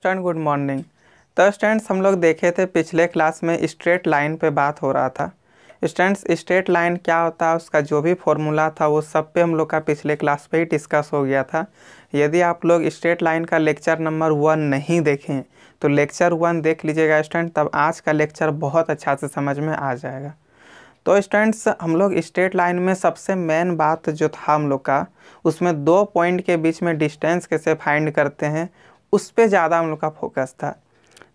student good morning तो students हम लोग देखे थे पिछले क्लास में स्ट्रेट लाइन पे बात हो रहा था स्टूडेंट्स स्ट्रेट लाइन क्या होता है उसका जो भी फॉर्मूला था वो सब पे हम लोग का पिछले क्लास पे ही डिस्कस हो गया था यदि आप लोग स्ट्रेट लाइन का लेक्चर नंबर वन नहीं देखें तो लेक्चर वन देख लीजिएगा स्टूडेंट तब आज का लेक्चर बहुत अच्छा से समझ में आ जाएगा तो स्टूडेंट्स हम लोग स्ट्रेट लाइन में सबसे मेन बात जो था हम लोग का उसमें दो पॉइंट के बीच में डिस्टेंस कैसे फाइंड करते हैं उस पर ज़्यादा हम लोग का फोकस था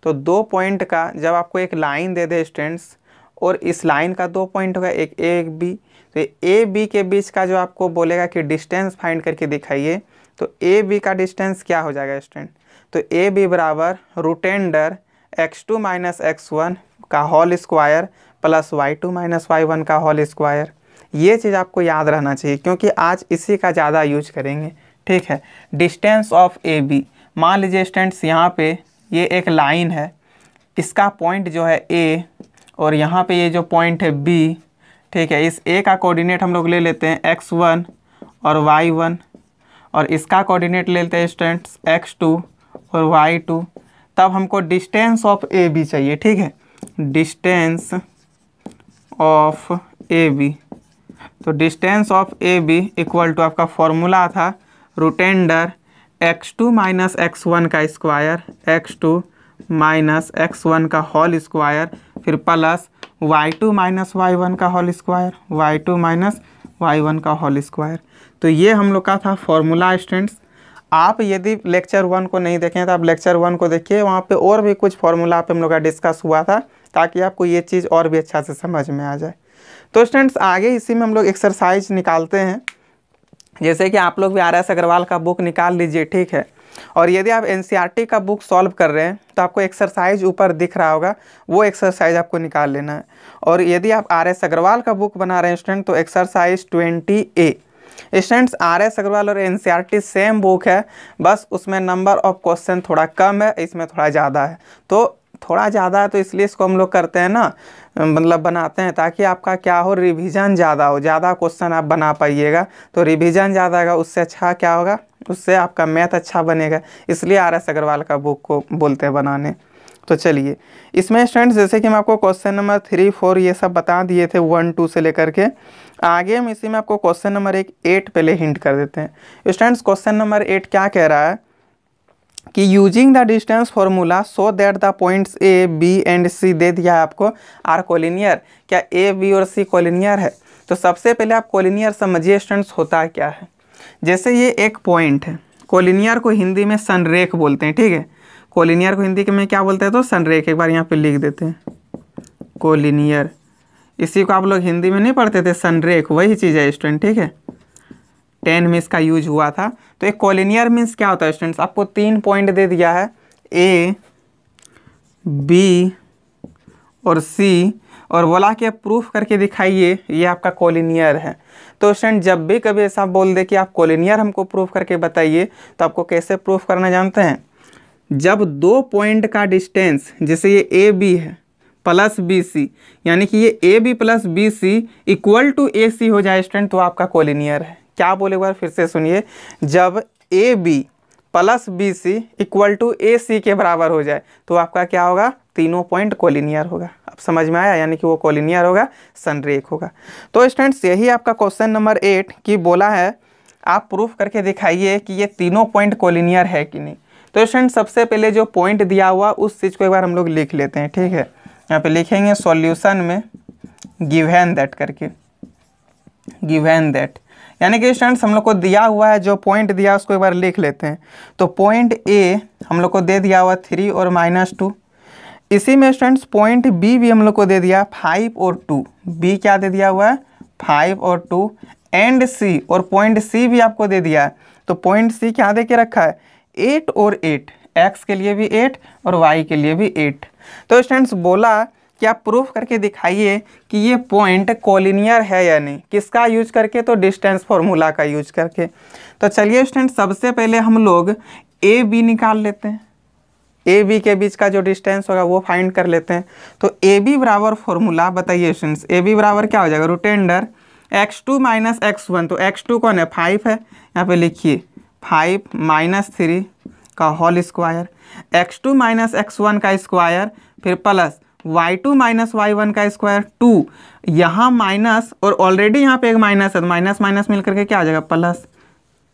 तो दो पॉइंट का जब आपको एक लाइन दे दे स्टूडेंट्स और इस लाइन का दो पॉइंट होगा एक ए एक बी तो ए बी के बीच का जो आपको बोलेगा कि डिस्टेंस फाइंड करके दिखाइए तो ए बी का डिस्टेंस क्या हो जाएगा स्टूडेंट तो ए बी बराबर root under x two minus x one का whole square plus y two minus y one का होल स्क्वायर ये चीज़ आपको याद रहना चाहिए क्योंकि आज इसी का ज़्यादा यूज करेंगे ठीक है डिस्टेंस ऑफ ए बी मान लीजिए स्टेंट्स यहाँ पे ये एक लाइन है इसका पॉइंट जो है ए और यहाँ पे ये जो पॉइंट है बी ठीक है इस ए का कोऑर्डिनेट हम लोग ले लेते हैं एक्स वन और वाई वन और इसका कोऑर्डिनेट ले लेते हैं स्टेंट्स एक्स टू और वाई टू तब हमको डिस्टेंस ऑफ ए बी चाहिए ठीक है डिस्टेंस ऑफ ए बी तो distance of A B equal to आपका फॉर्मूला था root under x two minus x one का square x two minus x one का होल स्क्वायर फिर plus y two minus y one का whole square Y two minus y one का whole square तो ये हम लोग का था फॉर्मूला स्टूडेंट्स आप यदि लेक्चर वन को नहीं देखें तो आप लेक्चर वन को देखिए वहाँ पे और भी कुछ फॉर्मूला पे हम लोग का डिस्कस हुआ था ताकि आपको ये चीज़ और भी अच्छा से समझ में आ जाए तो स्टूडेंट्स आगे इसी में हम लोग एक्सरसाइज निकालते हैं जैसे कि आप लोग भी आर एस अग्रवाल का बुक निकाल लीजिए ठीक है और यदि आप एन e का बुक सॉल्व कर रहे हैं तो आपको एक्सरसाइज ऊपर दिख रहा होगा वो एक्सरसाइज आपको निकाल लेना है और यदि आप आर एस अग्रवाल का बुक बना रहे हैं स्टूडेंट तो exercise twenty A students R S Agarwal और एन सेम बुक है बस उसमें नंबर ऑफ क्वेश्चन थोड़ा कम है इसमें थोड़ा ज़्यादा है तो थोड़ा ज़्यादा है तो इसलिए इसको हम लोग करते हैं ना मतलब बनाते हैं ताकि आपका क्या हो रिवीजन ज़्यादा हो ज़्यादा क्वेश्चन आप बना पाइएगा तो रिवीजन ज़्यादा होगा उससे अच्छा क्या होगा उससे आपका मैथ अच्छा बनेगा इसलिए आर एस अग्रवाल का बुक को बोलते हैं बनाने तो चलिए इसमें स्टूडेंट्स जैसे कि हम आपको क्वेश्चन नंबर थ्री फोर ये सब बता दिए थे वन टू से लेकर के आगे हम इसी में आपको क्वेश्चन नंबर एक एट पहले हिंट कर देते हैं स्टूडेंट्स क्वेश्चन नंबर एट क्या कह रहा है कि using the distance formula so that the points A B and C दे दिया है आपको आर कोलिनियर क्या ए बी और सी कोलिनियर है तो सबसे पहले आप कोलिनियर समझिए स्टूडेंट्स होता क्या है जैसे ये एक पॉइंट है कोलिनियर को हिंदी में सनरेख बोलते हैं ठीक है कोलिनियर को हिंदी में क्या बोलते हैं तो सनरेख एक बार यहाँ पर लिख देते हैं कोलिनियर इसी को आप लोग हिंदी में नहीं पढ़ते थे सनरेख वही चीज़ है स्टूडेंट ठीक है टेन में इसका यूज हुआ था तो एक कॉलिनियर मीन्स क्या होता है स्टूडेंट्स आपको तीन पॉइंट दे दिया है ए बी और सी और बोला कि आप प्रूफ करके दिखाइए ये आपका कॉलिनियर है तो स्टूडेंट जब भी कभी ऐसा बोल दे कि आप कॉलिनियर हमको प्रूफ करके बताइए तो आपको कैसे प्रूफ करना जानते हैं जब दो पॉइंट का डिस्टेंस जैसे ये ए बी है प्लस बी सी यानी कि ये A B plus B C equal to A C हो जाए स्टूडेंट तो आपका कॉलिनियर है क्या बोले एक बार फिर से सुनिए जब A B plus B C equal to A C के बराबर हो जाए तो आपका क्या होगा तीनों पॉइंट कोलिनियर होगा अब समझ में आया यानी कि वो कोलिनियर होगा सनरेख होगा तो स्टूडेंट्स यही आपका क्वेश्चन नंबर एट कि बोला है आप प्रूफ करके दिखाइए कि ये तीनों पॉइंट कोलिनियर है कि नहीं तो स्टूडेंट सबसे पहले जो पॉइंट दिया हुआ उस चीज़ को एक बार हम लोग लिख लेते हैं ठीक है यहाँ पे लिखेंगे सॉल्यूशन में गिवेन दैट करके गिवेन दैट यानी कि स्टूडेंट्स हम लोग को दिया हुआ है जो पॉइंट दिया उसको एक बार लिख लेते हैं तो पॉइंट ए हम लोग को दे दिया हुआ थ्री और माइनस टू इसी में स्टूडेंट्स पॉइंट बी भी हम लोग को दे दिया फाइव और टू बी क्या दे दिया हुआ है फाइव और टू एंड सी और पॉइंट सी भी आपको दे दिया है तो पॉइंट सी क्या दे के रखा है एट और एट एक्स के लिए भी एट और वाई के लिए भी एट तो स्टूडेंट्स बोला क्या प्रूफ करके दिखाइए कि ये पॉइंट कॉलिनियर है या नहीं किसका यूज करके तो डिस्टेंस फॉर्मूला का यूज करके तो चलिए स्टूडेंट सबसे पहले हम लोग ए बी निकाल लेते हैं ए बी के बीच का जो डिस्टेंस होगा वो फाइंड कर लेते हैं तो ए बी बराबर फॉर्मूला बताइए स्टूडेंट्स ए बी बराबर क्या हो जाएगा root under x two minus x one तो एक्स टू कौन है फाइव है यहाँ पे लिखिए फाइव माइनस थ्री का whole square x two minus x one का स्क्वायर फिर plus y two minus y one का स्क्वायर टू यहाँ माइनस और ऑलरेडी यहाँ पे एक माइनस है तो माइनस माइनस मिल करके क्या आ जाएगा प्लस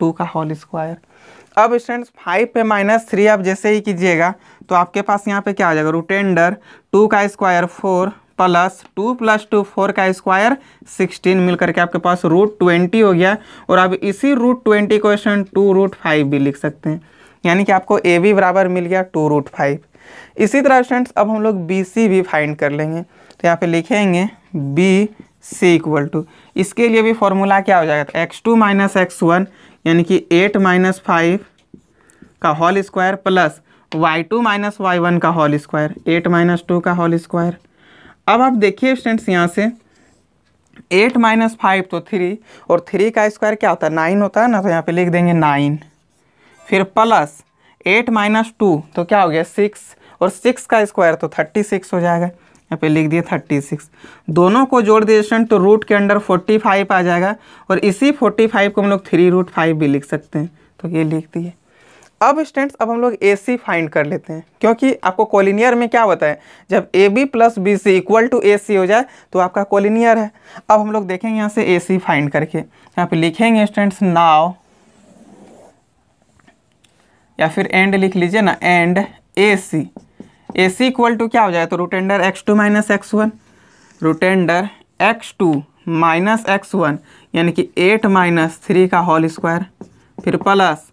टू का होल स्क्वायर अब स्टूडेंट्स फाइव पे माइनस थ्री आप जैसे ही कीजिएगा तो आपके पास यहाँ पे क्या आ जाएगा रूटेंडर टू का square four plus two plus two four का स्क्वायर सिक्सटीन मिल करके आपके पास रूट ट्वेंटी हो गया और आप इसी root twenty question two root five भी लिख सकते हैं यानी कि आपको ए बी बराबर मिल गया टू रूट फाइव इसी तरह स्टूडेंट्स अब हम लोग बी सी भी फाइंड कर लेंगे तो यहाँ पे लिखेंगे बी सी इक्वल टू इसके लिए भी फॉर्मूला क्या हो जाएगा x two minus x one यानी कि एट माइनस फाइव का whole square plus y two minus y one का whole square eight minus two का होल स्क्वायर अब आप देखिए स्टूडेंट्स यहाँ से एट माइनस फाइव तो थ्री और थ्री का स्क्वायर क्या होता है नाइन होता है ना तो यहाँ पे लिख देंगे नाइन फिर प्लस एट माइनस टू तो क्या हो गया सिक्स और सिक्स का स्क्वायर तो थर्टी सिक्स हो जाएगा यहाँ पे लिख दिए थर्टी सिक्स दोनों को जोड़ दिए स्टूडेंट तो रूट के अंडर फोर्टी फाइव आ जाएगा और इसी फोर्टी फाइव को हम लोग थ्री रूट फाइव भी लिख सकते हैं तो ये लिख दिए अब स्टूडेंट्स अब हम लोग ए सी फाइंड कर लेते हैं क्योंकि आपको कॉलिनियर में क्या होता है जब A B plus B C equal to A C हो जाए तो आपका कॉलिनियर है अब हम लोग देखेंगे यहाँ से ए सी फाइंड करके यहाँ पे लिखेंगे स्टूडेंट्स नाव या फिर एंड लिख लीजिए ना and A C A C equal to क्या हो जाएगा तो root under x two minus x one root under x two minus x one यानी कि एट माइनस थ्री का होल स्क्वायर फिर plus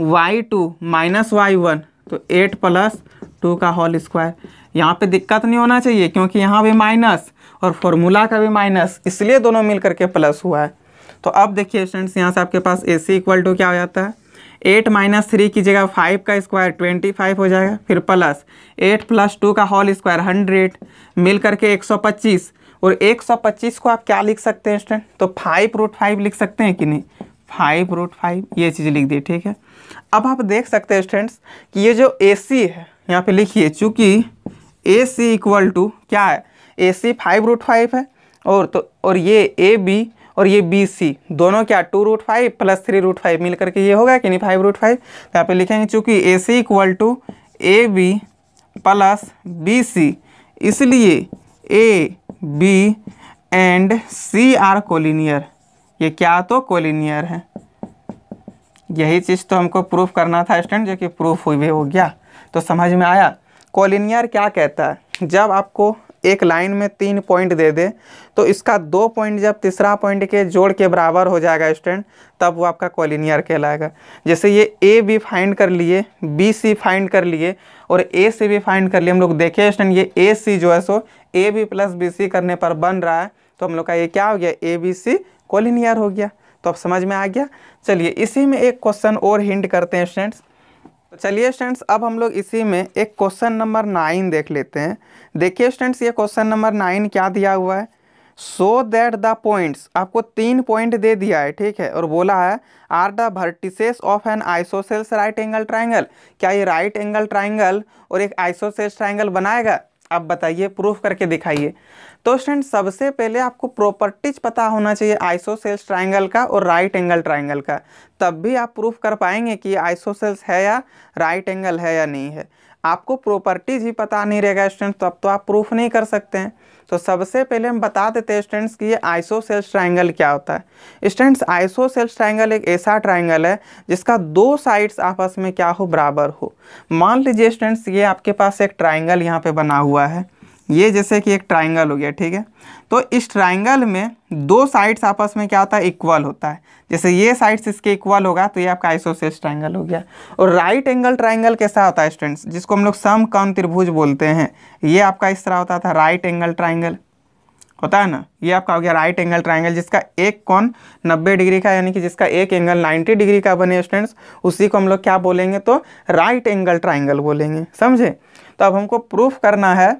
y two minus y one तो एट प्लस टू का होल स्क्वायर यहाँ पे दिक्कत नहीं होना चाहिए क्योंकि यहाँ भी माइनस और फॉर्मूला का भी माइनस इसलिए दोनों मिल करके प्लस हुआ है तो अब देखिए स्टूडेंट्स यहाँ से आपके पास ए सी इक्वल टू क्या हो जाता है एट माइनस थ्री की जगह फाइव का स्क्वायर ट्वेंटी फाइव हो जाएगा फिर प्लस एट प्लस टू का होल स्क्वायर हंड्रेड मिल करके एक सौ पच्चीस और एक सौ पच्चीस को आप क्या लिख सकते हैं स्टूडेंट तो फाइव रूट फाइव लिख सकते हैं कि नहीं फाइव रूट फाइव ये चीज़ लिख दी ठीक है अब आप देख सकते हैं स्टूडेंट्स कि ये जो ए सी है यहाँ पर लिखिए चूँकि ए सी इक्वल टू क्या है A C five root five है और तो और ये ए बी और ये बी सी दोनों क्या two root five plus three root five मिल करके ये होगा कि नहीं फाइव रूट फाइव तो यहाँ पे लिखेंगे चूँकि A C equal to A B plus B C इसलिए A B and C are collinear ये क्या तो कोलिनियर है यही चीज़ तो हमको प्रूफ करना था स्टैंड जो कि प्रूफ हुई भी हो गया तो समझ में आया कोलिनियर क्या कहता है जब आपको एक लाइन में तीन पॉइंट दे दे तो इसका दो पॉइंट जब तीसरा पॉइंट के जोड़ के बराबर हो जाएगा स्टूडेंट तब वो आपका कॉलिनियर कहलाएगा जैसे ये ए बी फाइंड कर लिए बी सी फाइंड कर लिए और ए सी भी फाइंड कर लिए हम लोग देखे स्टूडेंट ये ए सी जो है सो A B plus B C करने पर बन रहा है तो हम लोग का ये क्या हो गया ए बी सी कॉलिनियर हो गया तो अब समझ में आ गया चलिए इसी में एक क्वेश्चन और हिंट करते हैं स्टूडेंट्स तो चलिए स्टूडेंट्स अब हम लोग इसी में एक क्वेश्चन नंबर नाइन देख लेते हैं देखिए स्टूडेंट्स ये क्वेश्चन नंबर नाइन क्या दिया हुआ है सो दैट द पॉइंट्स आपको तीन पॉइंट दे दिया है ठीक है और बोला है are the vertices of an isosceles right angle triangle क्या ये राइट एंगल ट्राइंगल और एक आइसोसेल्स ट्राइंगल बनाएगा आप बताइए प्रूफ करके दिखाइए तो स्टूडेंट सबसे पहले आपको प्रॉपर्टीज पता होना चाहिए आइसोसेल्स ट्राइंगल का और राइट एंगल ट्राइंगल का तब भी आप प्रूफ कर पाएंगे कि आइसोसेल्स है या राइट एंगल है या नहीं है आपको प्रॉपर्टीज ही पता नहीं रहेगा स्टूडेंट तब तो आप प्रूफ नहीं कर सकते हैं तो सबसे पहले हम बता देते हैं स्टूडेंट्स कि ये आइसोसेल्स ट्राइंगल क्या होता है स्टूडेंट्स आइसोसेल्स ट्राइंगल एक ऐसा ट्राइंगल है जिसका दो साइड्स आपस में क्या हो बराबर हो मान लीजिए स्टूडेंट्स ये आपके पास एक ट्राइंगल यहाँ पे बना हुआ है ये जैसे कि एक ट्राइंगल हो गया ठीक है तो इस ट्राइंगल में दो साइड्स आपस में क्या होता है इक्वल होता है जैसे ये साइड्स इसके इक्वल होगा तो ये आपका आइसोसेस ट्राइंगल हो गया और राइट एंगल ट्राइंगल कैसा होता है स्टूडेंट्स जिसको हम लोग सम कौन त्रिभुज बोलते हैं ये आपका इस तरह होता था राइट एंगल ट्राइंगल होता है ना ये आपका हो गया राइट एंगल ट्राइंगल जिसका एक कौन नब्बे डिग्री का यानी कि जिसका एक एंगल नाइन्टी डिग्री का बने स्टूडेंट्स उसी को हम लोग क्या बोलेंगे तो राइट एंगल ट्राइंगल बोलेंगे समझे तो अब हमको प्रूफ करना है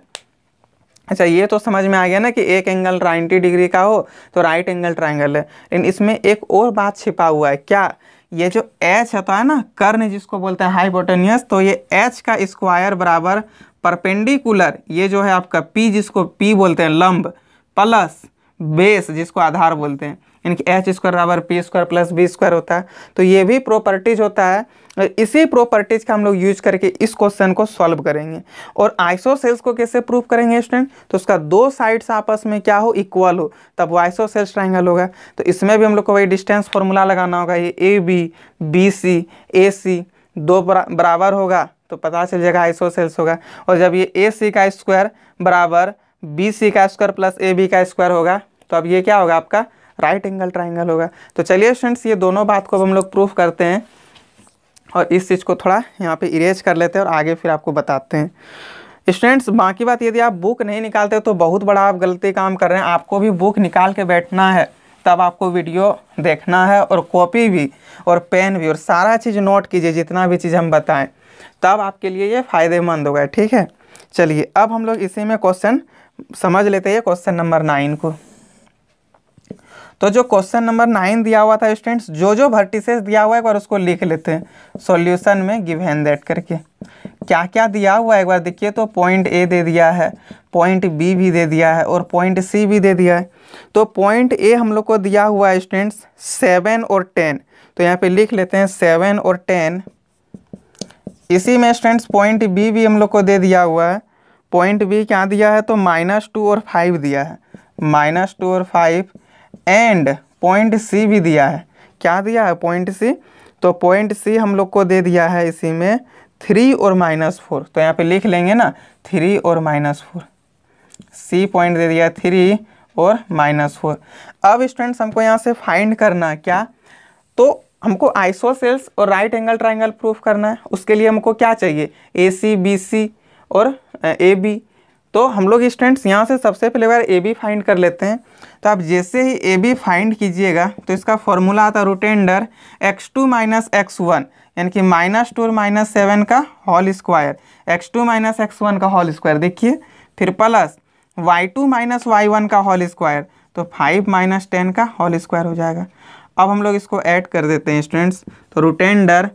अच्छा ये तो समझ में आ गया ना कि एक एंगल 90 डिग्री का हो तो राइट एंगल ट्राइंगल है लेकिन इसमें एक और बात छिपा हुआ है क्या ये जो एच होता है ना कर्ण जिसको बोलते हैं हाइपोटेनियस तो ये एच का स्क्वायर बराबर परपेंडिकुलर ये जो है आपका पी जिसको पी बोलते हैं लंब प्लस बेस जिसको आधार बोलते हैं यानी कि एच स्क्वायर बराबर P square plus B square होता है तो ये भी प्रॉपर्टीज होता है इसी प्रॉपर्टीज का हम लोग यूज करके इस क्वेश्चन को सॉल्व करेंगे और सेल्स को कैसे प्रूव करेंगे स्टूडेंट तो उसका दो साइड्स आपस में क्या हो इक्वल हो तब वो सेल्स ट्राइंगल होगा तो इसमें भी हम लोग को वही डिस्टेंस फॉर्मूला लगाना होगा ये A B B C A सी दो बराबर होगा तो पता चल जाएगा सेल्स होगा और जब ये ए सी का स्क्वायर बराबर बी सी का स्क्वायर प्लस ए बी का स्क्वायर होगा तो अब ये क्या होगा आपका राइट एंगल ट्राइंगल होगा तो चलिए स्टूडेंट्स ये दोनों बात को अब हम लोग प्रूफ करते हैं और इस चीज़ को थोड़ा यहाँ पे इरेज कर लेते हैं और आगे फिर आपको बताते हैं स्टूडेंट्स बाकी बात यदि आप बुक नहीं निकालते तो बहुत बड़ा आप गलती काम कर रहे हैं आपको भी बुक निकाल के बैठना है तब आपको वीडियो देखना है और कॉपी भी और पेन भी और सारा चीज़ नोट कीजिए जितना भी चीज़ हम बताएं तब आपके लिए ये फ़ायदेमंद होगा ठीक है चलिए अब हम लोग इसी में क्वेश्चन समझ लेते हैं क्वेश्चन नंबर नाइन को तो जो क्वेश्चन नंबर नाइन दिया हुआ था स्टूडेंट्स जो जो वर्टिसेस दिया हुआ है एक बार उसको लिख लेते हैं सॉल्यूशन में गिव हैंड दैट करके क्या क्या दिया हुआ है एक बार देखिए तो पॉइंट ए दे दिया है पॉइंट बी भी दे दिया है और पॉइंट सी भी दे दिया है तो पॉइंट ए हम लोग को दिया हुआ है स्टूडेंट्स सेवन और टेन तो यहाँ पे लिख लेते हैं सेवन और टेन इसी में स्टूडेंट्स पॉइंट बी भी हम लोग को दे दिया हुआ है पॉइंट बी क्या दिया है तो माइनस टू और फाइव दिया है माइनस टू और फाइव एंड पॉइंट सी भी दिया है क्या दिया है पॉइंट सी तो पॉइंट सी हम लोग को दे दिया है इसी में थ्री और माइनस फोर तो यहाँ पे लिख लेंगे ना थ्री और माइनस फोर सी पॉइंट दे दिया थ्री और माइनस फोर अब स्टूडेंट्स हमको यहाँ से फाइंड करना है क्या तो हमको सेल्स और राइट एंगल ट्राइंगल प्रूफ करना है उसके लिए हमको क्या चाहिए ए सी बी सी और ए बी तो हम लोग स्टूडेंट्स यहाँ से सबसे पहले बार ए बी फाइंड कर लेते हैं तो आप जैसे ही ए बी फाइंड कीजिएगा तो इसका फॉर्मूला आता है root under x two minus x one यानी कि माइनस टू और माइनस सेवन का whole square x two minus x one का होल स्क्वायर देखिए फिर plus y two minus y one का होल स्क्वायर तो फाइव माइनस टेन का होल स्क्वायर हो जाएगा अब हम लोग इसको ऐड कर देते हैं स्टूडेंट्स तो रूटेंडर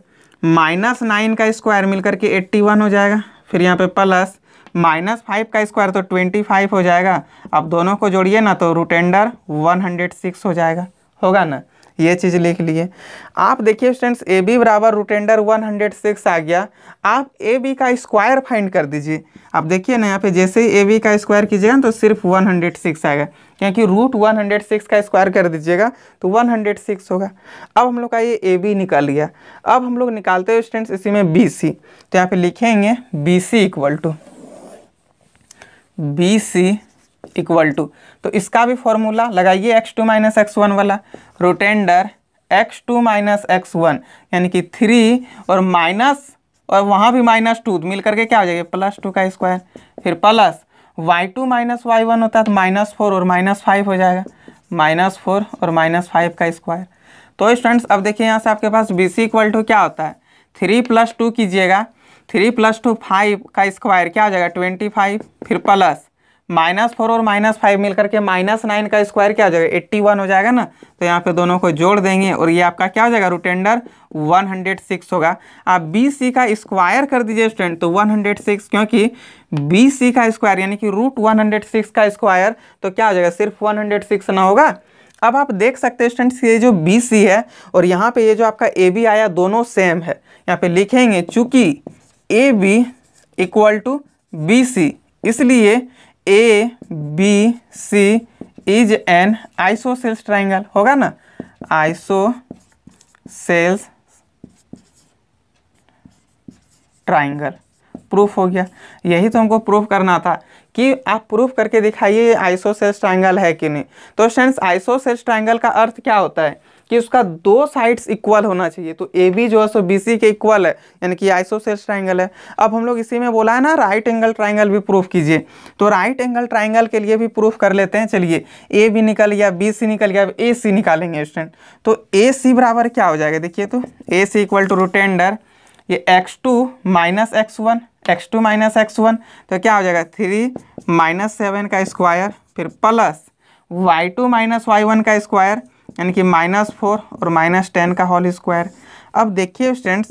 माइनस नाइन का स्क्वायर मिल करके एट्टी वन हो जाएगा फिर यहाँ पर प्लस माइनस फाइव का स्क्वायर तो ट्वेंटी फाइव हो जाएगा अब दोनों को जोड़िए ना तो रूटेंडर वन हंड्रेड सिक्स हो जाएगा होगा ना ये चीज़ लिख लिए आप देखिए स्टूडेंट्स ए बी बराबर रूटेंडर वन हंड्रेड सिक्स आ गया आप ए बी का स्क्वायर फाइंड कर दीजिए आप देखिए ना यहाँ पे जैसे ही ए बी का स्क्वायर कीजिएगा तो सिर्फ वन हंड्रेड सिक्स आएगा क्योंकि रूट वन हंड्रेड सिक्स का स्क्वायर कर दीजिएगा तो वन हंड्रेड सिक्स होगा अब हम लोग का ये ए बी निकाल लिया अब हम लोग निकालते हुए स्टूडेंट्स इसी में बी सी तो यहाँ पे लिखेंगे B C equal to B C equal to तो इसका भी फॉर्मूला लगाइए x two minus x one वाला root under x two minus x one यानी कि थ्री और माइनस और वहाँ भी माइनस टू तो मिल करके क्या हो जाएगा प्लस टू का स्क्वायर फिर plus y two minus y one होता है तो माइनस फोर और माइनस फाइव हो जाएगा माइनस फोर और माइनस फाइव का स्क्वायर तो स्टूडेंट्स अब देखिए यहाँ से आपके पास बी सी इक्वल टू क्या होता है थ्री प्लस टू कीजिएगा थ्री प्लस टू फाइव का स्क्वायर क्या हो जाएगा ट्वेंटी फाइव फिर प्लस माइनस फोर और माइनस फाइव मिलकर के माइनस नाइन का स्क्वायर क्या हो जाएगा एट्टी वन हो जाएगा ना तो यहाँ पे दोनों को जोड़ देंगे और ये आपका क्या हो जाएगा रूटेंडर वन हंड्रेड सिक्स होगा आप बी सी का स्क्वायर कर दीजिए स्टूडेंट तो वन हंड्रेड सिक्स क्योंकि बी सी का स्क्वायर यानी कि रूट वन हंड्रेड सिक्स का स्क्वायर तो क्या हो जाएगा सिर्फ वन हंड्रेड सिक्स ना होगा अब आप देख सकते हैं स्टूडेंट्स ये जो बी सी है और यहाँ पे ये जो आपका ए बी आया दोनों सेम है यहाँ पे लिखेंगे चूँकि A B equal to B C इसलिए A B C isosceles triangle होगा ना आइसो सेल्स ट्राइंगल प्रूफ हो गया यही तो हमको प्रूफ करना था कि आप प्रूफ करके दिखाइए आइसोसेल्स ट्राइंगल है कि नहीं तो फ्रेंड्स सेल्स ट्राइंगल का अर्थ क्या होता है कि उसका दो साइड्स इक्वल होना चाहिए तो ए बी जो है सो बी सी के इक्वल है यानी कि आइसोसेल्स ट्राइंगल है अब हम लोग इसी में बोला है ना राइट एंगल ट्राइंगल भी प्रूफ कीजिए तो राइट एंगल ट्राइंगल के लिए भी प्रूफ कर लेते हैं चलिए ए बी निकल गया बी सी निकल गया ए सी निकालेंगे स्टूडेंट तो ए सी बराबर क्या हो जाएगा देखिए तो A C equal to under ये x two minus x one x two minus x one तो क्या हो जाएगा थ्री माइनस सेवन का स्क्वायर फिर plus y two minus y one का स्क्वायर यानी कि माइनस फोर और माइनस टेन का होल स्क्वायर अब देखिए स्टूडेंट्स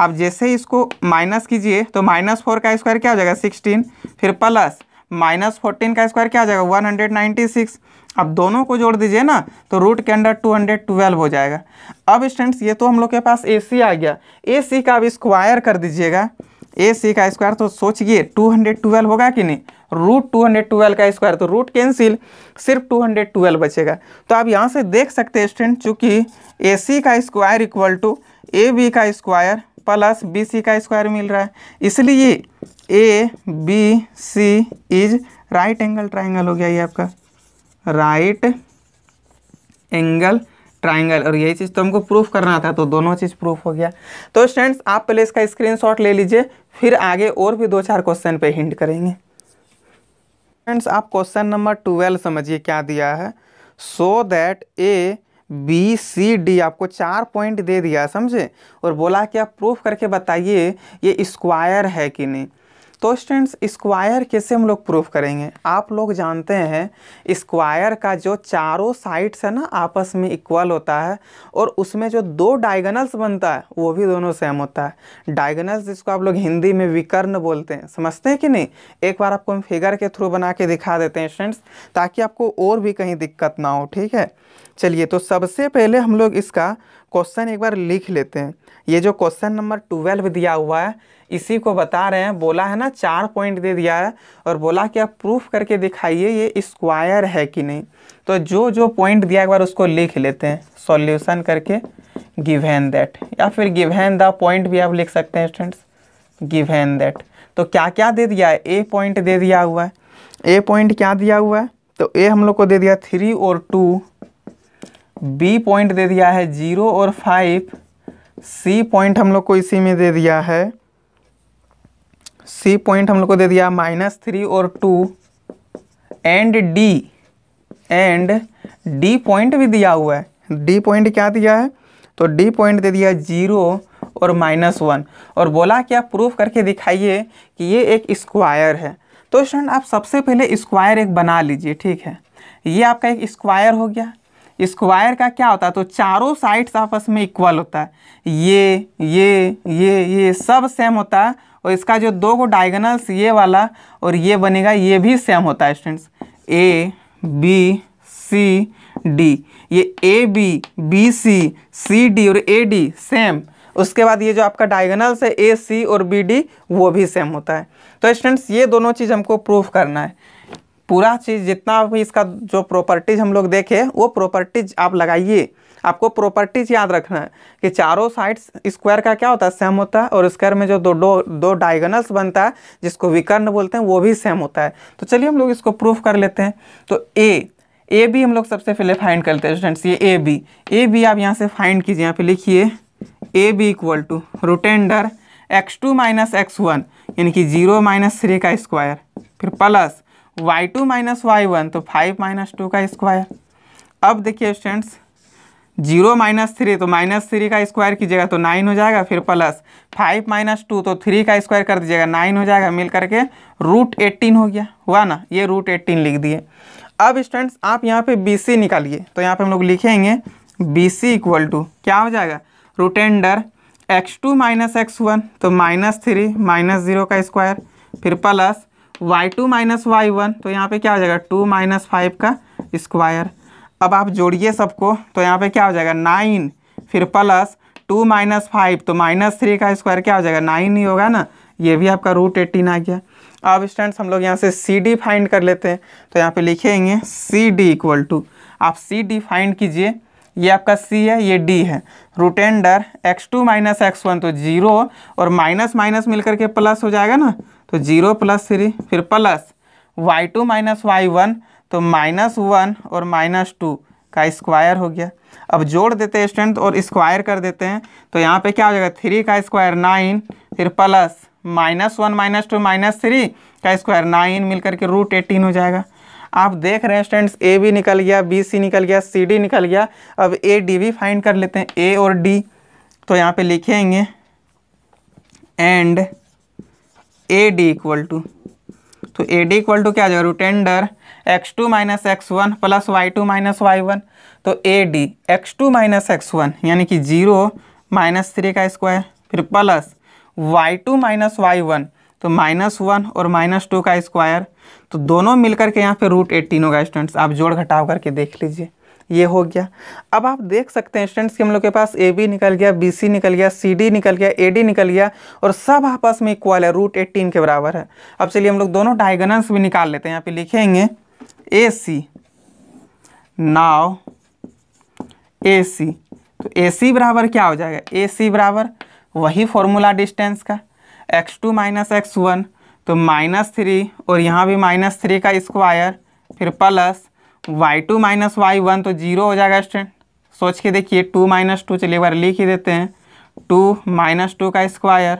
आप जैसे ही इसको माइनस कीजिए तो माइनस फोर का स्क्वायर क्या हो जाएगा सिक्सटीन फिर प्लस माइनस फोर्टीन का स्क्वायर क्या हो जाएगा वन हंड्रेड नाइन्टी सिक्स अब दोनों को जोड़ दीजिए ना तो रूट के अंडर टू हंड्रेड ट्वेल्व हो जाएगा अब स्टूडेंट्स ये तो हम लोग के पास ए सी आ गया ए सी का अब स्क्वायर कर दीजिएगा ए सी का स्क्वायर तो सोचिए टू हंड्रेड ट्वेल्व होगा कि नहीं रूट टू हंड्रेड ट्वेल्व का स्क्वायर तो रूट कैंसिल सिर्फ टू हंड्रेड ट्वेल्व बचेगा तो आप यहाँ से देख सकते हैं स्टूडेंट चूँकि ए सी का square equal to A B का स्क्वायर प्लस बी सी का स्क्वायर मिल रहा है इसलिए A B C is right angle triangle हो गया ये आपका राइट एंगल ट्राइंगल और यही चीज़ तो हमको प्रूफ करना था तो दोनों चीज़ प्रूफ हो गया तो स्टूडेंट्स आप पहले इसका स्क्रीनशॉट ले लीजिए फिर आगे और भी दो चार क्वेश्चन पे हिंट करेंगे फ्रेंड्स आप क्वेश्चन नंबर ट्वेल्व समझिए क्या दिया है so that A B C D आपको चार पॉइंट दे दिया समझे और बोला कि आप प्रूफ करके बताइए ये स्क्वायर है कि नहीं तो स्टूडेंट्स स्क्वायर कैसे हम लोग प्रूफ करेंगे आप लोग जानते हैं स्क्वायर का जो चारों साइड्स है ना आपस में इक्वल होता है और उसमें जो दो डायगनल्स बनता है वो भी दोनों सेम होता है डायगनल्स जिसको आप लोग हिंदी में विकर्ण बोलते हैं समझते हैं कि नहीं एक बार आपको हम फिगर के थ्रू बना के दिखा देते हैं स्टूडेंट्स ताकि आपको और भी कहीं दिक्कत ना हो ठीक है चलिए तो सबसे पहले हम लोग इसका क्वेश्चन एक बार लिख लेते हैं ये जो क्वेश्चन नंबर ट्वेल्व दिया हुआ है इसी को बता रहे हैं बोला है ना चार पॉइंट दे दिया है और बोला कि आप प्रूफ करके दिखाइए ये स्क्वायर है कि नहीं तो जो जो पॉइंट दिया एक बार उसको लिख लेते हैं सॉल्यूशन करके गिवेन दैट या फिर गिवेन द पॉइंट भी आप लिख सकते हैं स्टूडेंट्स गिवेन दैट तो क्या क्या दे दिया है ए पॉइंट दे दिया हुआ है ए पॉइंट क्या दिया हुआ है तो ए हम लोग को दे दिया थ्री और टू बी पॉइंट दे दिया है जीरो और फाइव सी पॉइंट हम लोग को इसी में दे दिया है सी पॉइंट हम लोग को दे दिया माइनस थ्री और two and D and D point भी दिया हुआ है डी पॉइंट क्या दिया है तो डी पॉइंट दे दिया जीरो और माइनस वन और बोला कि आप प्रूफ करके दिखाइए कि ये एक स्क्वायर है तो स्टूडेंट आप सबसे पहले स्क्वायर एक बना लीजिए ठीक है ये आपका एक स्क्वायर हो गया स्क्वायर का क्या होता है तो चारों साइड्स आपस में इक्वल होता है ये ये ये ये सब सेम होता है और इसका जो दो गो डायगनल्स ये वाला और ये बनेगा ये भी सेम होता है students A B C D ये A B B C C D और ए डी सेम उसके बाद ये जो आपका डायगनल्स है ए सी और बी डी वो भी सेम होता है तो स्टूडेंट्स ये दोनों चीज़ हमको प्रूफ करना है पूरा चीज़ जितना भी इसका जो प्रॉपर्टीज़ हम लोग देखें वो प्रॉपर्टीज आप लगाइए आपको प्रॉपर्टीज याद रखना है कि चारों साइड्स स्क्वायर का क्या होता है सेम होता है और स्क्वायर में जो दो दो दो डायगनल्स बनता है जिसको विकर्ण बोलते हैं वो भी सेम होता है तो चलिए हम लोग इसको प्रूफ कर लेते हैं तो ए ए बी हम लोग सबसे पहले फाइंड करते हैं स्टूडेंट्स ये ए बी ए बी आप यहाँ से फाइंड कीजिए यहाँ पे लिखिए A B equal to root under x two minus x one यानी कि जीरो माइनस थ्री का स्क्वायर फिर plus y two minus y one तो फाइव माइनस टू का स्क्वायर अब देखिए स्टूडेंट्स जीरो माइनस थ्री तो माइनस थ्री का स्क्वायर कीजिएगा तो नाइन हो जाएगा फिर प्लस फाइव माइनस टू तो थ्री का स्क्वायर कर दीजिएगा नाइन हो जाएगा मिल करके रूट एट्टीन हो गया हुआ ना ये रूट एट्टीन लिख दिए अब स्टूडेंट्स आप यहाँ पे बी सी निकालिए तो यहाँ पे हम लोग लिखेंगे बी सी इक्वल टू क्या हो जाएगा root under x two minus x one तो माइनस थ्री माइनस ज़ीरो का स्क्वायर फिर plus y two minus y one तो यहाँ पे क्या हो जाएगा टू माइनस फाइव का स्क्वायर अब आप जोड़िए सबको तो यहाँ पे क्या हो जाएगा नाइन फिर प्लस टू माइनस फाइव तो माइनस थ्री का स्क्वायर क्या हो जाएगा नाइन ही होगा ना ये भी आपका रूट एटीन आ गया अब स्टैंड हम लोग यहाँ से सी डी फाइंड कर लेते हैं तो यहाँ पे लिखेंगे सी डी इक्वल टू आप सी डी फाइंड कीजिए ये आपका सी है ये डी है root under x two minus x one तो जीरो और माइनस माइनस मिलकर के प्लस हो जाएगा ना तो जीरो प्लस थ्री फिर plus y two minus y one तो माइनस वन और माइनस टू का स्क्वायर हो गया अब जोड़ देते हैं स्ट्रेंथ और स्क्वायर कर देते हैं तो यहाँ पे क्या हो जाएगा थ्री का स्क्वायर नाइन फिर plus minus one minus two minus three का स्क्वायर नाइन मिलकर के रूट एटीन हो जाएगा आप देख रहे हैं स्टेंट्स ए भी निकल गया बी सी निकल गया सी डी निकल गया अब ए डी भी फाइंड कर लेते हैं ए और डी तो यहाँ पे लिखेंगे and A D equal to तो ए डी इक्वल टू क्या root under x two minus x one plus y two minus y one तो A D x two minus x one यानी कि जीरो माइनस थ्री का square फिर plus y two minus y one तो minus one और minus two का square तो दोनों मिलकर के यहाँ पे रूट एटीन होगा स्टूडेंट्स आप जोड़ घटाव करके देख लीजिए ये हो गया अब आप देख सकते हैं स्टूडेंट्स कि हम लोग के पास ए बी निकल गया बी सी निकल गया सी डी निकल गया ए डी निकल गया और सब आपस में इक्वल है रूट एट्टीन के बराबर है अब चलिए हम लोग दोनों डायगनल्स भी निकाल लेते हैं यहाँ पे लिखेंगे ए सी नाव ए सी तो ए सी बराबर क्या हो जाएगा ए सी बराबर वही फॉर्मूला डिस्टेंस का x two minus x one तो माइनस थ्री और यहाँ भी माइनस थ्री का स्क्वायर फिर plus y two minus y one तो जीरो हो जाएगा स्टूडेंट सोच के देखिए टू माइनस टू चलिए एक बार लिख ही देते हैं टू माइनस टू का स्क्वायर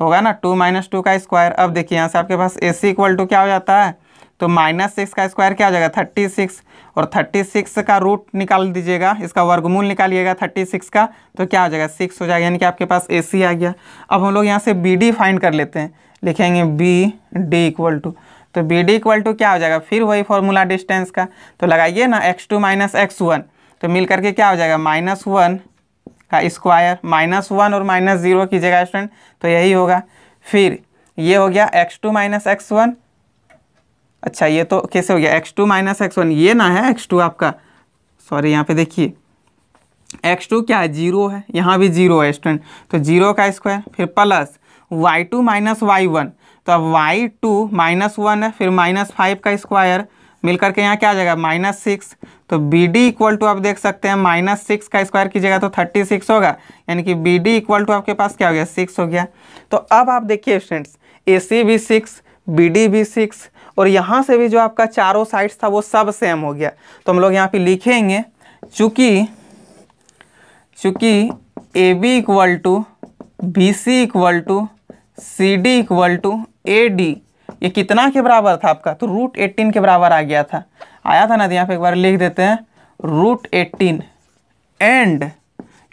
होगा ना टू माइनस टू का स्क्वायर अब देखिए यहाँ से आपके पास ए सी इक्वल टू क्या हो जाता है तो माइनस सिक्स का स्क्वायर क्या हो जाएगा थर्टी सिक्स और थर्टी सिक्स का रूट निकाल दीजिएगा इसका वर्गमूल निकालिएगा थर्टी सिक्स का तो क्या हो जाएगा सिक्स हो जाएगा यानी कि आपके पास ए सी आ गया अब हम लोग यहाँ से बी डी फाइंड कर लेते हैं लिखेंगे बी डी इक्वल टू तो बी डी इक्वल टू क्या हो जाएगा फिर वही फॉर्मूला डिस्टेंस का तो लगाइए ना x two minus x one तो मिल करके क्या हो जाएगा माइनस वन का स्क्वायर माइनस वन और माइनस जीरो की जगह स्टूडेंट तो यही होगा फिर ये हो गया x two minus x one अच्छा ये तो कैसे हो गया x two minus x one ये ना है एक्स टू आपका सॉरी यहाँ पे देखिए एक्स टू क्या है जीरो है यहाँ भी जीरो है स्टूडेंट तो जीरो का स्क्वायर फिर plus y two minus y one तो अब वाई टू माइनस वन है फिर माइनस फाइव का स्क्वायर मिलकर के यहाँ क्या आ जाएगा माइनस सिक्स तो बी डी इक्वल टू आप देख सकते हैं माइनस सिक्स का स्क्वायर कीजिएगा तो थर्टी सिक्स होगा यानी कि बी डी इक्वल टू आपके पास क्या हो गया सिक्स हो गया तो अब आप देखिए स्टूडेंट्स ए सी भी सिक्स बी डी भी सिक्स और यहाँ से भी जो आपका चारों साइड्स था वो सब सेम हो गया तो हम लोग यहाँ पे लिखेंगे चूँकि चूँकि A B equal to B C equal to C D equal to A D ये कितना के बराबर था आपका तो रूट एट्टीन के बराबर आ गया था आया था ना तो यहाँ पे एक बार लिख देते हैं रूट एट्टीन एंड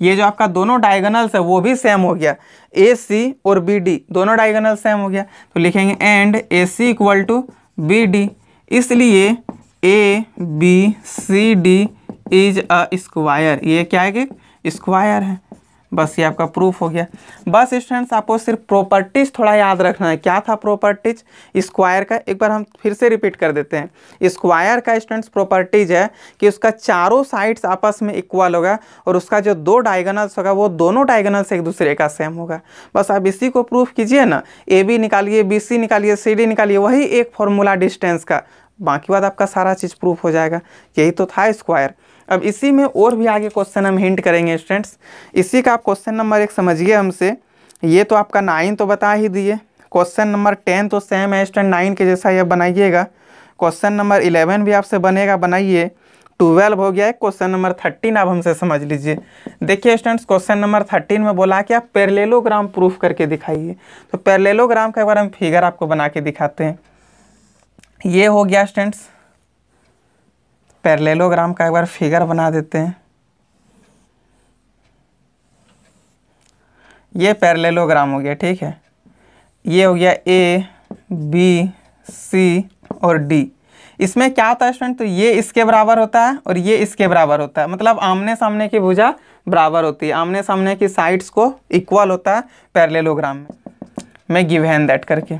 ये जो आपका दोनों डायगनल्स है वो भी सेम हो गया ए सी और बी डी दोनों डायगनल सेम हो गया तो लिखेंगे and A C equal to B D इसलिए A B C D is a square ये क्या है कि स्क्वायर है बस ये आपका प्रूफ हो गया बस स्टूडेंट्स आपको सिर्फ प्रॉपर्टीज थोड़ा याद रखना है क्या था प्रॉपर्टीज स्क्वायर का एक बार हम फिर से रिपीट कर देते हैं स्क्वायर का स्टूडेंट्स प्रॉपर्टीज है कि उसका चारों साइड्स आपस में इक्वल होगा और उसका जो दो डायगनल्स होगा वो दोनों डायगनल्स एक दूसरे का सेम होगा बस आप इसी को प्रूफ कीजिए ना ए बी निकालिए बी सी निकालिए सी डी निकालिए वही एक फॉर्मूला डिस्टेंस का बाकी बात आपका सारा चीज़ प्रूफ हो जाएगा यही तो था स्क्वायर अब इसी में और भी आगे क्वेश्चन हम हिंट करेंगे स्टूडेंट्स इसी का आप क्वेश्चन नंबर एक समझिए हमसे ये तो आपका नाइन तो बता ही दिए क्वेश्चन नंबर टेन तो सेम है स्टैंड नाइन के जैसा ही बनाइएगा क्वेश्चन नंबर इलेवन भी आपसे बनेगा बनाइए ट्वेल्व हो गया है क्वेश्चन नंबर थर्टीन आप हमसे समझ लीजिए देखिए स्टूडेंट्स क्वेश्चन नंबर थर्टीन में बोला कि आप पेरेलोग्राम प्रूफ करके दिखाइए तो पेरेलोग्राम का एक बार हम फिगर आपको बना के दिखाते हैं ये हो गया स्टूडेंट्स पैरलेलोग्राम का एक बार फिगर बना देते हैं ये पैरलेलोग्राम हो गया ठीक है ये हो गया ए बी सी और डी इसमें क्या होता है स्टूडेंट तो ये इसके बराबर होता है और ये इसके बराबर होता है मतलब आमने सामने की भुजा बराबर होती है आमने सामने की साइड्स को इक्वल होता है पैरलेलोग्राम में मैं गिवेन दैट करके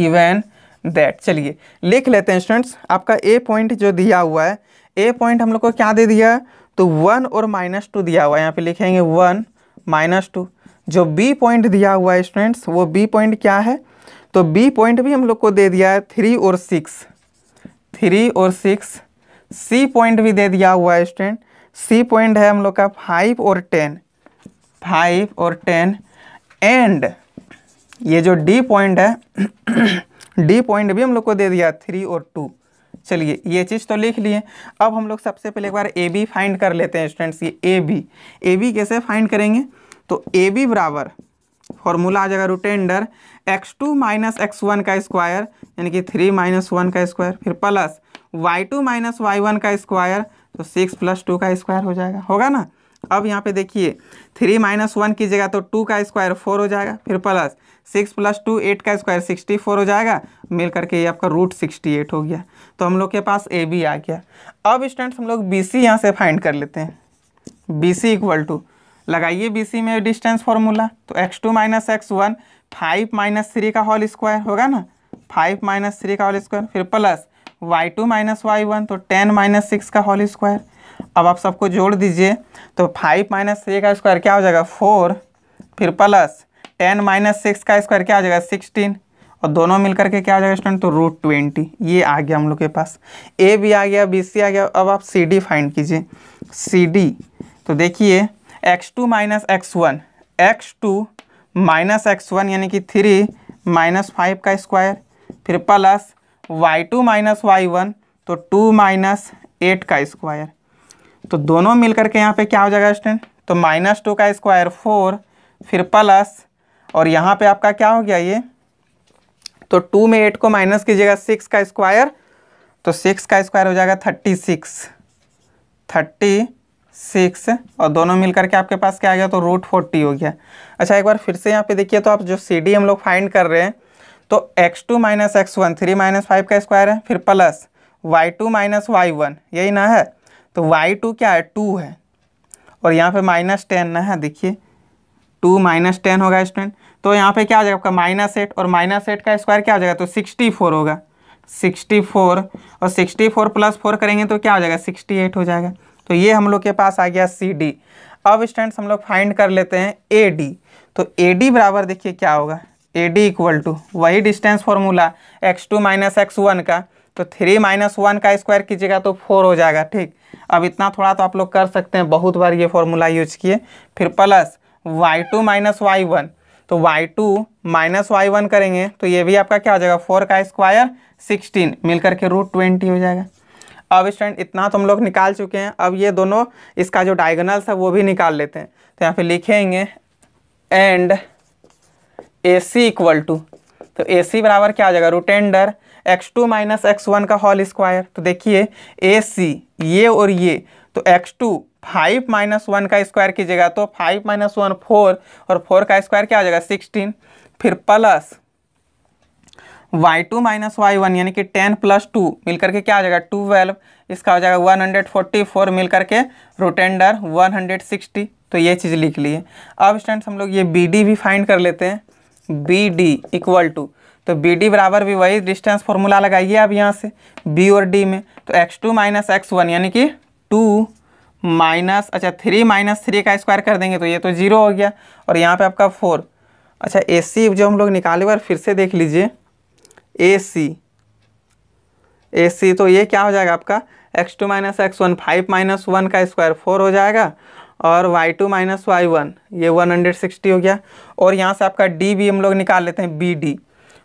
गिवेन दैट चलिए लिख लेते हैं स्टूडेंट्स आपका ए पॉइंट जो दिया हुआ है ए पॉइंट हम लोग को क्या दे दिया है तो वन और माइनस टू दिया हुआ है यहाँ पे लिखेंगे वन माइनस टू जो बी पॉइंट दिया हुआ है स्टूडेंट्स वो बी पॉइंट क्या है तो बी पॉइंट भी हम लोग को दे दिया है थ्री और सिक्स थ्री और सिक्स सी पॉइंट भी दे दिया हुआ है स्टूडेंट सी पॉइंट है हम लोग का फाइव और टेन फाइव और टेन एंड ये जो डी पॉइंट है डी पॉइंट भी हम लोग को दे दिया थ्री और टू चलिए ये चीज़ तो लिख लिए अब हम लोग सबसे पहले एक बार ए बी फाइंड कर लेते हैं स्टूडेंट्स ये ए बी ए बी कैसे फाइंड करेंगे तो ए बी बराबर फॉर्मूला आ जाएगा root under x two minus x one का स्क्वायर यानी कि थ्री माइनस वन का स्क्वायर फिर plus y two minus y one का स्क्वायर तो सिक्स प्लस टू का स्क्वायर हो जाएगा होगा ना अब यहाँ पे देखिए थ्री माइनस वन की जगह तो टू का स्क्वायर फोर हो जाएगा फिर plus six plus two eight का स्क्वायर सिक्सटी फोर हो जाएगा मिल करके ये आपका रूट सिक्सटी एट हो गया तो हम लोग के पास ए बी आ गया अब स्टूडेंट्स हम लोग बी सी यहाँ से फाइंड कर लेते हैं बी सी इक्वल टू लगाइए बी सी में डिस्टेंस फॉर्मूला तो x two minus x one five minus three का होल स्क्वायर होगा ना फाइव माइनस थ्री का होल स्क्वायर फिर plus y two minus y one तो टेन माइनस सिक्स का होल स्क्वायर अब आप सबको जोड़ दीजिए तो फाइव माइनस थ्री का स्क्वायर क्या हो जाएगा फोर फिर प्लस टेन माइनस सिक्स का स्क्वायर क्या आ जाएगा सिक्सटीन और दोनों मिलकर के क्या आ जाएगा स्टूडेंट तो रूट ट्वेंटी ये आ गया हम लोग के पास ए भी आ गया बी सी आ गया अब आप सी डी फाइंड कीजिए सी डी तो देखिए x two minus x one x two minus x one यानी कि थ्री माइनस फाइव का स्क्वायर फिर plus y two minus y one तो टू माइनस एट का स्क्वायर तो दोनों मिलकर के यहाँ पे क्या हो जाएगा स्टूडेंट तो माइनस टू का स्क्वायर फोर फिर प्लस और यहाँ पे आपका क्या हो गया ये तो टू में एट को माइनस कीजिएगा सिक्स का स्क्वायर तो सिक्स का स्क्वायर हो जाएगा थर्टी सिक्स थर्टी सिक्स और दोनों मिलकर के आपके पास क्या आ गया तो रूट फोर्टी हो गया अच्छा एक बार फिर से यहाँ पे देखिए तो आप जो सी डी हम लोग फाइंड कर रहे हैं तो x two minus x one three minus five का स्क्वायर है फिर plus y two minus y one यही ना है तो वाई टू क्या है टू है और यहाँ पे माइनस टेन ना है देखिए टू माइनस टेन होगा स्टूडेंट तो यहाँ पे क्या आ जाएगा आपका माइनस एट और माइनस एट का स्क्वायर क्या हो जाएगा तो सिक्सटी फोर होगा सिक्सटी फोर और सिक्सटी फोर प्लस फोर करेंगे तो क्या हो जाएगा सिक्सटी एट हो जाएगा तो ये हम लोग के पास आ गया सी डी अब स्टूडेंट्स हम लोग फाइंड कर लेते हैं ए डी तो ए डी बराबर देखिए क्या होगा ए डी इक्वल टू वही distance formula x two minus x one का तो थ्री माइनस वन का स्क्वायर कीजिएगा तो फोर हो जाएगा ठीक अब इतना थोड़ा तो आप लोग कर सकते हैं बहुत बार ये फॉर्मूला यूज किए फिर plus y two minus y one तो y two minus y one करेंगे तो ये भी आपका क्या हो जाएगा फोर का स्क्वायर सिक्सटीन मिलकर के रूट ट्वेंटी हो जाएगा अब स्टैंड इतना तो हम लोग निकाल चुके हैं अब ये दोनों इसका जो डायगनल्स है वो भी निकाल लेते हैं तो यहाँ पे लिखेंगे and A C equal to तो ए सी बराबर क्या हो जाएगा root under x two minus x one का होल स्क्वायर तो देखिए ए सी ये और ये तो x two five minus one का स्क्वायर कीजिएगा तो फाइव माइनस वन फोर और फोर का स्क्वायर क्या हो जाएगा सिक्सटीन फिर plus y two minus y one यानी कि टेन प्लस टू मिलकर के क्या हो जाएगा ट्वेल्व इसका हो जाएगा वन हंड्रेड फोर्टी फोर मिलकर के रोटेंडर वन हंड्रेड सिक्सटी तो ये चीज़ लिख लिए अब स्टैंड हम लोग ये बी डी भी फाइंड कर लेते हैं बी डी इक्वल टू तो बी डी बराबर भी वही डिस्टेंस फॉर्मूला लगाइए आप यहाँ से बी और डी में तो x two minus x one यानी कि टू माइनस अच्छा थ्री माइनस थ्री का स्क्वायर कर देंगे तो ये तो जीरो हो गया और यहाँ पे आपका फोर अच्छा ए सी जो हम लोग निकाले बार फिर से देख लीजिए ए सी ए सी तो ये क्या हो जाएगा आपका x two minus x one five minus one का स्क्वायर फोर हो जाएगा और y two minus y one ये वन हंड्रेड सिक्सटी हो गया और यहाँ से आपका डी भी हम लोग निकाल लेते हैं बी डी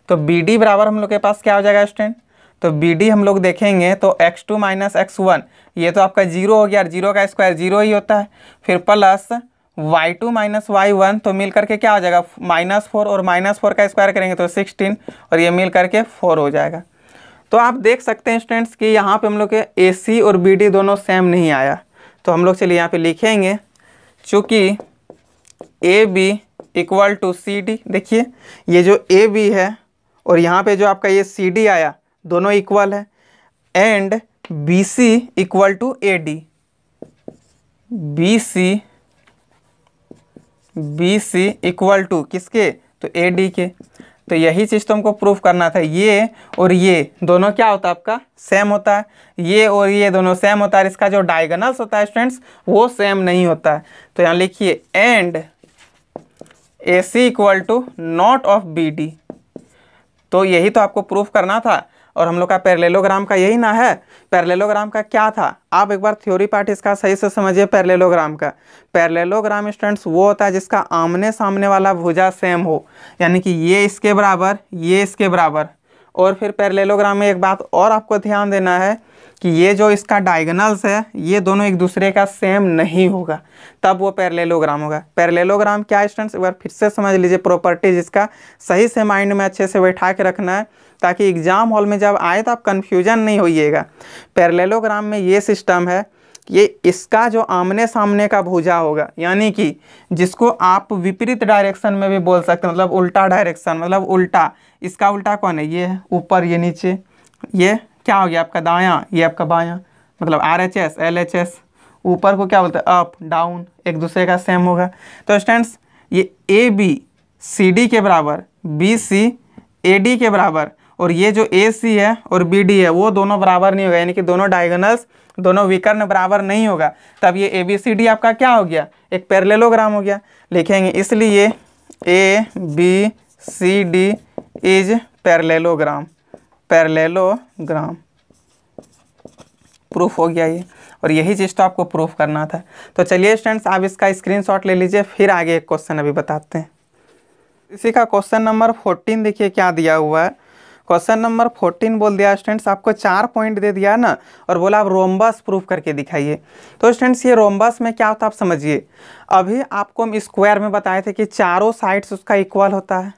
तो बी डी बराबर हम लोग के पास क्या हो जाएगा स्टूडेंट तो बी डी हम लोग देखेंगे तो x two minus x one ये तो आपका जीरो हो गया जीरो का स्क्वायर जीरो ही होता है फिर plus y two minus y one तो मिल करके क्या हो जाएगा माइनस फोर और माइनस फोर का स्क्वायर करेंगे तो सिक्सटीन और ये मिल करके फोर हो जाएगा तो आप देख सकते हैं स्टूडेंट्स कि यहाँ पे हम लोग के ए सी और बी डी दोनों सेम नहीं आया तो हम लोग चलिए यहाँ पर लिखेंगे चूँकि A B equal to C D देखिए ये जो ए बी है और यहाँ पे जो आपका ये सी डी आया दोनों इक्वल है and B C equal to A D B C B C equal to किसके तो ए डी के तो यही चीज़ तो हमको प्रूफ करना था ये और ये दोनों क्या होता है आपका सेम होता है ये और ये दोनों सेम होता है इसका जो डायगनल्स होता है स्टूडेंट्स वो सेम नहीं होता है तो यहाँ लिखिए and A C equal to not of B D तो यही तो आपको प्रूफ करना था और हम लोग का पैरलेलोग्राम का यही ना है पैरलेलोग्राम का क्या था आप एक बार थ्योरी पार्ट इसका सही से समझिए पैरलेलोग्राम का पैरलेलोग्राम स्टूडेंट्स वो होता है जिसका आमने सामने वाला भुजा सेम हो यानी कि ये इसके बराबर ये इसके बराबर और फिर पैरलेलोग्राम में एक बात और आपको ध्यान देना है कि ये जो इसका डायगनल्स है ये दोनों एक दूसरे का सेम नहीं होगा तब वो पैरलेलोग्राम होगा पैरलेलोग्राम क्या है स्टूडेंट्स एक बार फिर से समझ लीजिए प्रॉपर्टीज इसका सही से माइंड में अच्छे से बैठा के रखना है ताकि एग्ज़ाम हॉल में जब आए तो आप कन्फ्यूजन नहीं होइएगा पैरलेलोग्राम में ये सिस्टम है ये इसका जो आमने सामने का भुजा होगा यानी कि जिसको आप विपरीत डायरेक्शन में भी बोल सकते हैं मतलब उल्टा डायरेक्शन मतलब उल्टा इसका उल्टा कौन है ये है ऊपर ये नीचे ये क्या हो गया आपका दायां ये आपका बायां मतलब R H S L H S ऊपर को क्या बोलते हैं अप डाउन एक दूसरे का सेम होगा तो स्टैंड ये ए बी सी डी के बराबर बी सी ए डी के बराबर और ये जो ए सी है और बी डी है वो दोनों बराबर नहीं होगा यानी कि दोनों डायगोनल्स दोनों विकर्ण बराबर नहीं होगा तब ये ए बी सी डी आपका क्या हो गया एक पेरलेलोग्राम हो गया लिखेंगे इसलिए A B C D is parallelogram parallelogram proof हो गया ये और यही चीज़ तो आपको प्रूफ करना था तो चलिए स्टूडेंट्स आप इसका स्क्रीनशॉट ले लीजिए फिर आगे एक क्वेश्चन अभी बताते हैं इसी का क्वेश्चन नंबर फोर्टीन देखिए क्या दिया हुआ है क्वेश्चन नंबर फोर्टीन बोल दिया स्टूडेंट्स आपको चार पॉइंट दे दिया ना और बोला आप रोमबस प्रूफ करके दिखाइए तो स्टूडेंट्स ये रोमबस में क्या होता है आप समझिए अभी आपको हम स्क्वायर में बताए थे कि चारों साइड्स उसका इक्वल होता है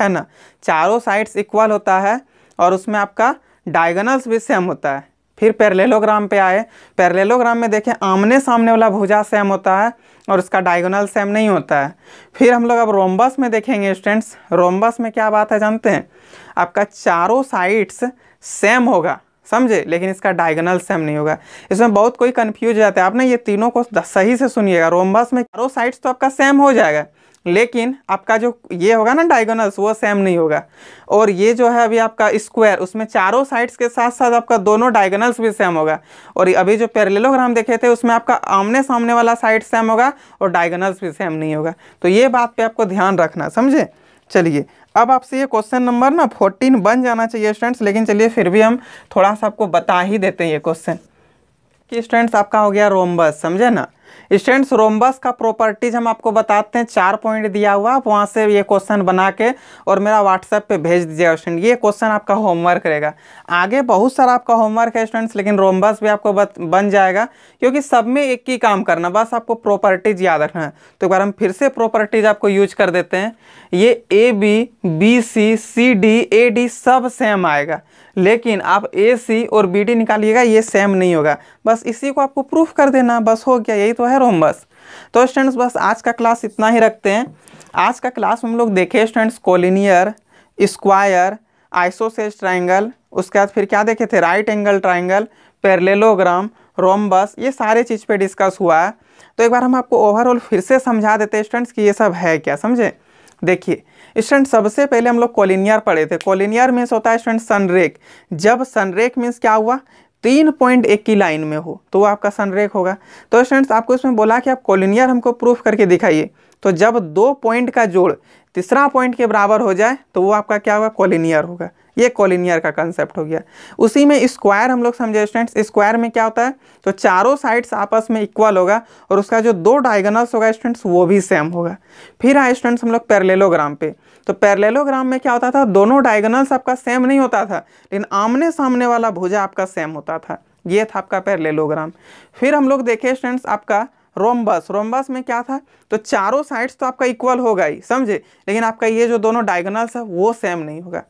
है ना चारों साइड्स इक्वल होता है और उसमें आपका डायगनल्स भी सेम होता है फिर पैरलेलोग्राम पे आए पैरलेलोग्राम में देखें आमने सामने वाला भुजा सेम होता है और उसका डायगोनल सेम नहीं होता है फिर हम लोग अब रोम्बस में देखेंगे स्टूडेंट्स रोम्बस में क्या बात है जानते हैं आपका चारों साइड्स सेम होगा समझे लेकिन इसका डायगोनल सेम नहीं होगा इसमें बहुत कोई कन्फ्यूज जाता है आपने ये तीनों को सही से सुनिएगा रोम्बस में चारों साइड्स तो आपका सेम हो जाएगा लेकिन आपका जो ये होगा ना डायगोनल्स वो सेम नहीं होगा और ये जो है अभी आपका स्क्वायर उसमें चारों साइड्स के साथ साथ आपका दोनों डायगोनल्स भी सेम होगा और अभी जो पैरेललोग्राम देखे थे उसमें आपका आमने सामने वाला साइड सेम होगा और डायगोनल्स भी सेम नहीं होगा तो ये बात पे आपको ध्यान रखना समझे चलिए अब आपसे ये क्वेश्चन नंबर ना फोर्टीन बन जाना चाहिए स्टूडेंट्स लेकिन चलिए फिर भी हम थोड़ा सा आपको बता ही देते हैं ये क्वेश्चन कि स्टूडेंट्स आपका हो गया रोमबस समझे ना स्टूडेंट्स रोम्बस का प्रॉपर्टीज हम आपको बताते हैं चार पॉइंट दिया हुआ आप वहाँ से ये क्वेश्चन बना के और मेरा व्हाट्सएप पे भेज दीजिएगा स्टेंट ये क्वेश्चन आपका होमवर्क रहेगा आगे बहुत सारा आपका होमवर्क है स्टूडेंट्स लेकिन रोम्बस भी आपको बत, बन जाएगा क्योंकि सब में एक ही काम करना बस आपको प्रॉपर्टीज याद रखना है तो एक बार हम फिर से प्रॉपर्टीज आपको यूज कर देते हैं ये A B B C C D A D सब सेम आएगा लेकिन आप ए सी और बी डी निकालिएगा ये सेम नहीं होगा बस इसी को आपको प्रूफ कर देना बस हो गया यही तो तो है रोमबस तो स्टूडेंट्स बस आज का क्लास इतना ही रखते हैं आज का क्लास हम लोग देखे स्टूडेंट्स कोलिनियर स्क्वायर आइसोसेज ट्राइंगल उसके बाद फिर क्या देखे थे right angle triangle parallelogram rhombus ये सारे चीज़ पे डिस्कस हुआ है तो एक बार हम आपको ओवरऑल फिर से समझा देते हैं स्टूडेंट्स कि ये सब है क्या समझे देखिए स्टूडेंट सबसे पहले हम लोग कोलिनियर पढ़े थे कोलिनियर मीन्स होता है स्टूडेंट सनरेक जब सनरेक मीन्स क्या हुआ तीन पॉइंट एक की लाइन में हो तो वो आपका सनरेक होगा तो स्टूडेंट्स आपको इसमें बोला कि आप कॉलिनियर हमको प्रूफ करके दिखाइए तो जब दो पॉइंट का जोड़ तीसरा पॉइंट के बराबर हो जाए तो वो आपका क्या होगा कॉलिनियर होगा ये कॉलिनियर का कंसेप्ट हो गया उसी में स्क्वायर हम लोग समझे स्टूडेंट्स स्क्वायर में क्या होता है तो चारों साइड्स आपस में इक्वल होगा और उसका जो दो डायगनल्स होगा स्टूडेंट्स वो भी सेम होगा फिर आए स्टूडेंट्स हम लोग पैरलेलोग्राम पे तो पैरलेलोग्राम में क्या होता था दोनों डायगनल्स आपका सेम नहीं होता था लेकिन आमने सामने वाला भुजा आपका सेम होता था ये था आपका पैरलेलोग्राम फिर हम लोग देखे स्टूडेंट्स आपका रोमबस रोमबस में क्या था तो चारों साइड्स तो आपका इक्वल होगा ही समझे लेकिन आपका ये जो दोनों डायगोनल्स है वो सेम नहीं होगा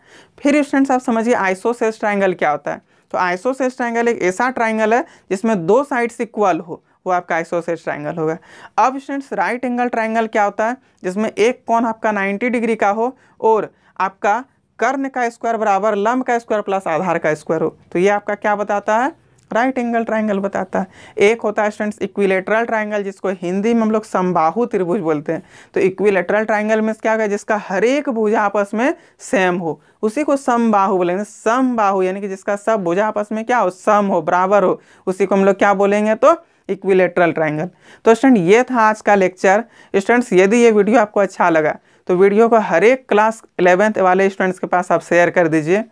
फिर स्टूडेंट्स आप समझिए आइसोसेस ट्राइंगल क्या होता है तो आइसोसेस ट्राइंगल एक ऐसा ट्राइंगल है जिसमें दो साइड्स इक्वल हो वो आपका आइसोसेस ट्राइंगल होगा अब स्टूडेंट्स राइट एंगल ट्राइंगल क्या होता है जिसमें एक कौन आपका नाइन्टी डिग्री का हो और आपका कर्ण का स्क्वायर बराबर लंब का स्क्वायर प्लस आधार का स्क्वायर हो तो ये आपका क्या बताता है राइट एंगल ट्राइंगल बताता है एक होता है स्टूडेंट्स इक्विलेटरल ट्राइंगल जिसको हिंदी में हम लोग समबाहु त्रिभुज बोलते हैं तो इक्विलेटरल ट्राइंगल में क्या होगा जिसका हर एक भुजा आपस में सेम हो उसी को समबाहु बोलेंगे तो समबाहु यानी कि जिसका सब भुजा आपस में क्या हो सम हो बराबर हो उसी को हम लोग क्या बोलेंगे तो इक्विलेटरल ट्राइंगल तो स्टूडेंट ये था आज का लेक्चर स्टूडेंट्स यदि ये वीडियो आपको अच्छा लगा तो वीडियो को हर एक क्लास इलेवेंथ वाले स्टूडेंट्स के पास आप शेयर कर दीजिए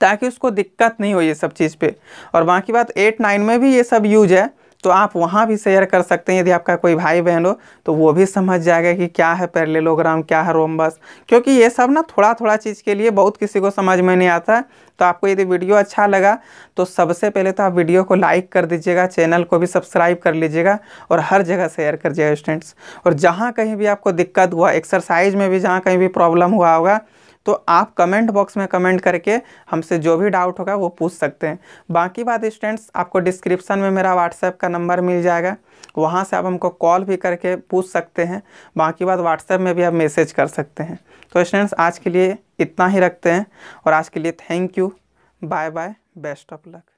ताकि उसको दिक्कत नहीं हो ये सब चीज़ पे और बाकी बात एट नाइन में भी ये सब यूज है तो आप वहाँ भी शेयर कर सकते हैं यदि आपका कोई भाई बहन हो तो वो भी समझ जाएगा कि क्या है पैरलेलोग्राम क्या है रोमबस क्योंकि ये सब ना थोड़ा थोड़ा चीज़ के लिए बहुत किसी को समझ में नहीं आता है तो आपको यदि वीडियो अच्छा लगा तो सबसे पहले तो आप वीडियो को लाइक कर दीजिएगा चैनल को भी सब्सक्राइब कर लीजिएगा और हर जगह शेयर कर दीजिएगा स्टूडेंट्स और जहाँ कहीं भी आपको दिक्कत हुआ एक्सरसाइज में भी जहाँ कहीं भी प्रॉब्लम हुआ होगा तो आप कमेंट बॉक्स में कमेंट करके हमसे जो भी डाउट होगा वो पूछ सकते हैं बाकी बात स्टूडेंट्स आपको डिस्क्रिप्शन में मेरा व्हाट्सएप का नंबर मिल जाएगा वहाँ से आप हमको कॉल भी करके पूछ सकते हैं बाकी बात व्हाट्सएप में भी आप मैसेज कर सकते हैं तो स्टूडेंट्स आज के लिए इतना ही रखते हैं और आज के लिए thank you bye bye best of luck